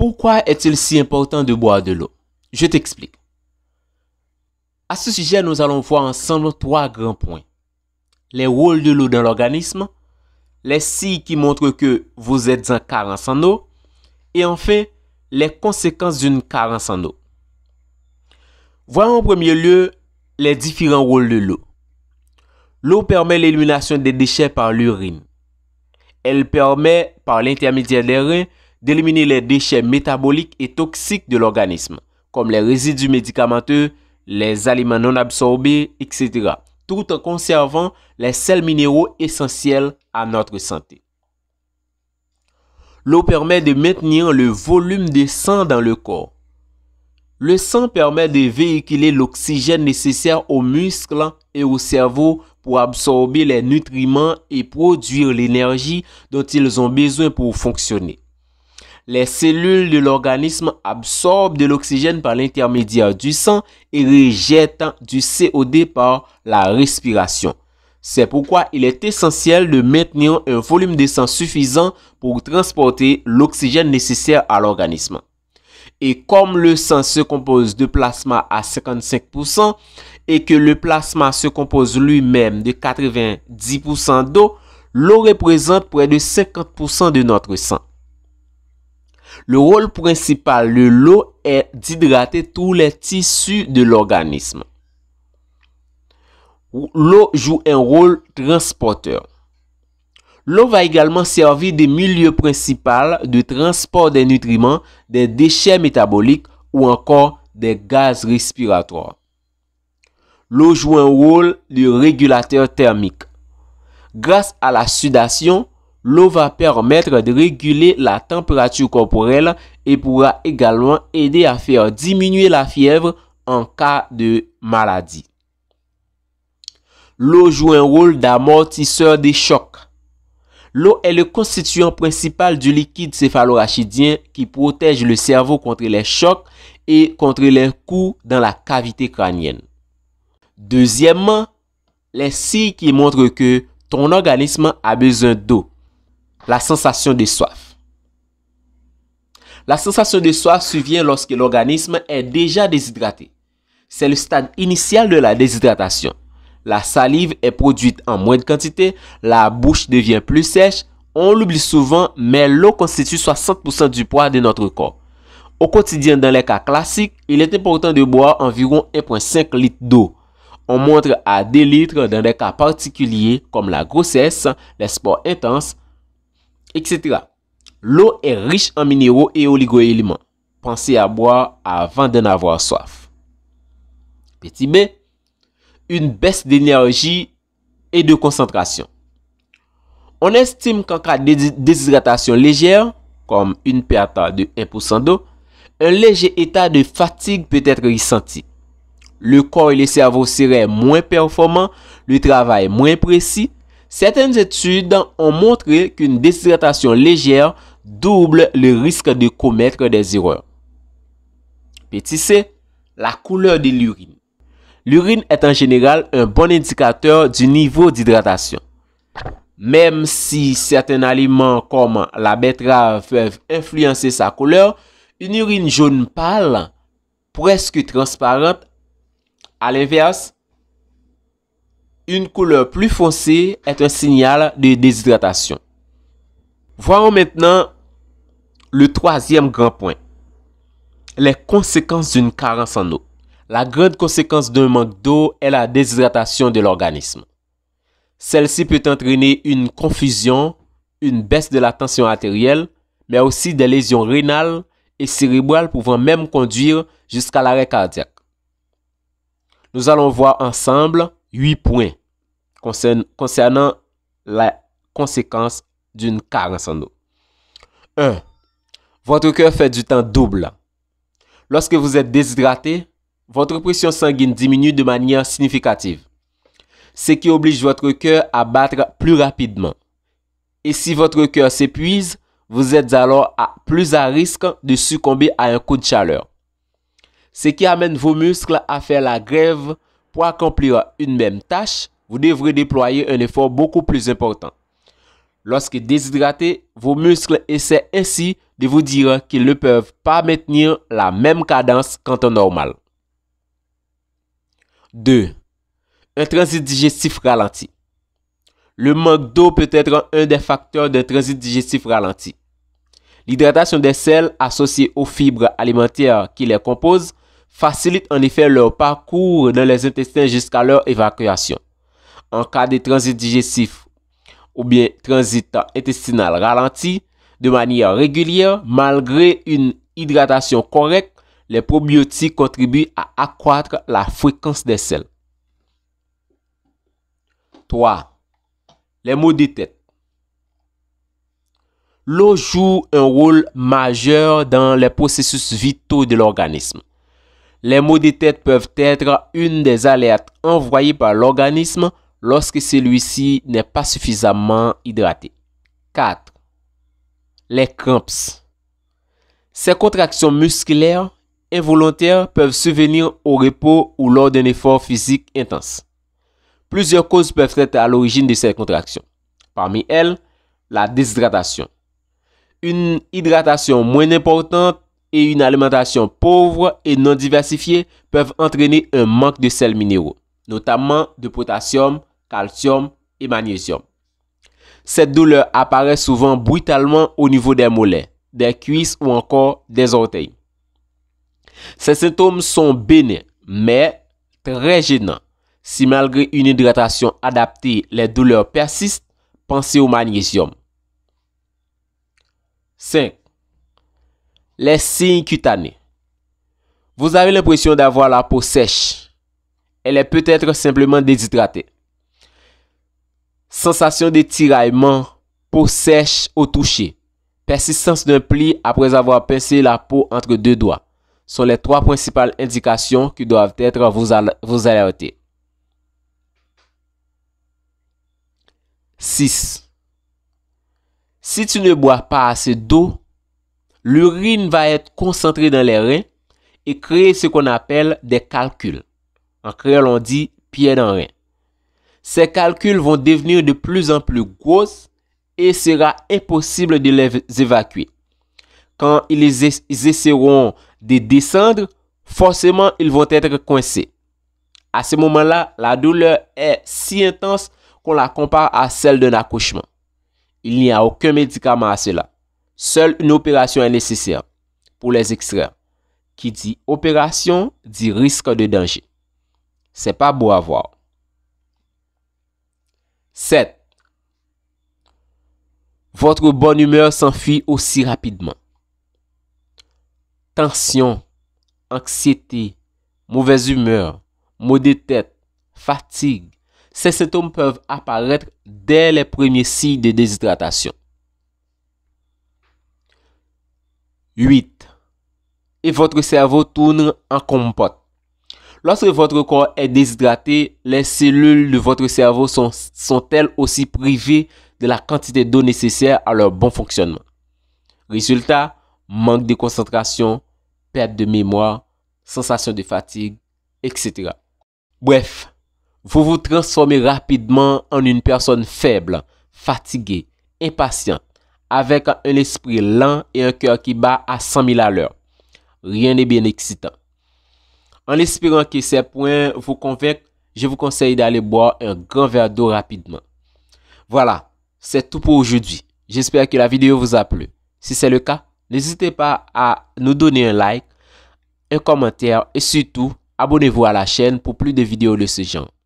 Pourquoi est-il si important de boire de l'eau Je t'explique. À ce sujet, nous allons voir ensemble trois grands points. Les rôles de l'eau dans l'organisme, les signes qui montrent que vous êtes en carence en eau, et enfin, les conséquences d'une carence en eau. Voyons en premier lieu les différents rôles de l'eau. L'eau permet l'élimination des déchets par l'urine. Elle permet, par l'intermédiaire des reins, d'éliminer les déchets métaboliques et toxiques de l'organisme, comme les résidus médicamenteux, les aliments non absorbés, etc., tout en conservant les sels minéraux essentiels à notre santé. L'eau permet de maintenir le volume de sang dans le corps. Le sang permet de véhiculer l'oxygène nécessaire aux muscles et au cerveau pour absorber les nutriments et produire l'énergie dont ils ont besoin pour fonctionner les cellules de l'organisme absorbent de l'oxygène par l'intermédiaire du sang et rejettent du CO2 par la respiration. C'est pourquoi il est essentiel de maintenir un volume de sang suffisant pour transporter l'oxygène nécessaire à l'organisme. Et comme le sang se compose de plasma à 55% et que le plasma se compose lui-même de 90% d'eau, l'eau représente près de 50% de notre sang. Le rôle principal de l'eau est d'hydrater tous les tissus de l'organisme. L'eau joue un rôle transporteur. L'eau va également servir de milieu principal de transport des nutriments, des déchets métaboliques ou encore des gaz respiratoires. L'eau joue un rôle de régulateur thermique. Grâce à la sudation, L'eau va permettre de réguler la température corporelle et pourra également aider à faire diminuer la fièvre en cas de maladie. L'eau joue un rôle d'amortisseur des chocs. L'eau est le constituant principal du liquide céphalorachidien qui protège le cerveau contre les chocs et contre les coups dans la cavité crânienne. Deuxièmement, les signes qui montrent que ton organisme a besoin d'eau la sensation de soif. La sensation de soif survient lorsque l'organisme est déjà déshydraté. C'est le stade initial de la déshydratation. La salive est produite en moindre quantité, la bouche devient plus sèche, on l'oublie souvent, mais l'eau constitue 60% du poids de notre corps. Au quotidien, dans les cas classiques, il est important de boire environ 1,5 litre d'eau. On montre à 2 litres dans des cas particuliers comme la grossesse, les sports intenses, etc. L'eau est riche en minéraux et oligo-éléments. Pensez à boire avant d'en avoir soif. Petit b, une baisse d'énergie et de concentration. On estime qu'en cas de déshydratation légère, comme une perte de 1% d'eau, un léger état de fatigue peut être ressenti. Le corps et le cerveau seraient moins performants, le travail moins précis, Certaines études ont montré qu'une déshydratation légère double le risque de commettre des erreurs. Petit c, la couleur de l'urine. L'urine est en général un bon indicateur du niveau d'hydratation. Même si certains aliments comme la betterave peuvent influencer sa couleur, une urine jaune pâle, presque transparente, à l'inverse, une couleur plus foncée est un signal de déshydratation. Voyons maintenant le troisième grand point. Les conséquences d'une carence en eau. La grande conséquence d'un manque d'eau est la déshydratation de l'organisme. Celle-ci peut entraîner une confusion, une baisse de la tension artérielle, mais aussi des lésions rénales et cérébrales pouvant même conduire jusqu'à l'arrêt cardiaque. Nous allons voir ensemble huit points concernant la conséquence d'une carence en eau. 1. Votre cœur fait du temps double. Lorsque vous êtes déshydraté, votre pression sanguine diminue de manière significative, ce qui oblige votre cœur à battre plus rapidement. Et si votre cœur s'épuise, vous êtes alors à plus à risque de succomber à un coup de chaleur. Ce qui amène vos muscles à faire la grève pour accomplir une même tâche vous devrez déployer un effort beaucoup plus important. Lorsque déshydraté, vos muscles essaient ainsi de vous dire qu'ils ne peuvent pas maintenir la même cadence qu'en normal. 2. Un transit digestif ralenti. Le manque d'eau peut être un des facteurs d'un transit digestif ralenti. L'hydratation des sels associées aux fibres alimentaires qui les composent facilite en effet leur parcours dans les intestins jusqu'à leur évacuation en cas de transit digestif ou bien transit intestinal ralenti de manière régulière malgré une hydratation correcte, les probiotiques contribuent à accroître la fréquence des selles. 3. Les maux de tête. L'eau joue un rôle majeur dans les processus vitaux de l'organisme. Les maux de tête peuvent être une des alertes envoyées par l'organisme lorsque celui-ci n'est pas suffisamment hydraté. 4. Les cramps. Ces contractions musculaires involontaires peuvent survenir au repos ou lors d'un effort physique intense. Plusieurs causes peuvent être à l'origine de ces contractions. Parmi elles, la déshydratation. Une hydratation moins importante et une alimentation pauvre et non diversifiée peuvent entraîner un manque de sels minéraux, notamment de potassium, calcium et magnésium. Cette douleur apparaît souvent brutalement au niveau des mollets, des cuisses ou encore des orteils. Ces symptômes sont bénins, mais très gênants. Si malgré une hydratation adaptée, les douleurs persistent, pensez au magnésium. 5. Les signes cutanés. Vous avez l'impression d'avoir la peau sèche. Elle est peut-être simplement déshydratée. Sensation de tiraillement, peau sèche au toucher, persistance d'un pli après avoir pincé la peau entre deux doigts. Sont les trois principales indications qui doivent être vous, alertées. vous 6. Si tu ne bois pas assez d'eau, l'urine va être concentrée dans les reins et créer ce qu'on appelle des calculs. En créole, on dit pied dans rein. Ces calculs vont devenir de plus en plus grosses et sera impossible de les évacuer. Quand ils essaieront de descendre, forcément ils vont être coincés. À ce moment-là, la douleur est si intense qu'on la compare à celle d'un accouchement. Il n'y a aucun médicament à cela. Seule une opération est nécessaire pour les extraire. Qui dit opération dit risque de danger. C'est pas beau à voir. 7. Votre bonne humeur s'enfuit aussi rapidement. Tension, anxiété, mauvaise humeur, maux de tête, fatigue, ces symptômes peuvent apparaître dès les premiers signes de déshydratation. 8. Et votre cerveau tourne en compote. Lorsque votre corps est déshydraté, les cellules de votre cerveau sont, elles aussi privées de la quantité d'eau nécessaire à leur bon fonctionnement. Résultat, manque de concentration, perte de mémoire, sensation de fatigue, etc. Bref, vous vous transformez rapidement en une personne faible, fatiguée, impatiente, avec un esprit lent et un cœur qui bat à 100 000 à l'heure. Rien n'est bien excitant. En espérant que ces points vous convainquent, je vous conseille d'aller boire un grand verre d'eau rapidement. Voilà, c'est tout pour aujourd'hui. J'espère que la vidéo vous a plu. Si c'est le cas, n'hésitez pas à nous donner un like, un commentaire et surtout, abonnez-vous à la chaîne pour plus de vidéos de ce genre.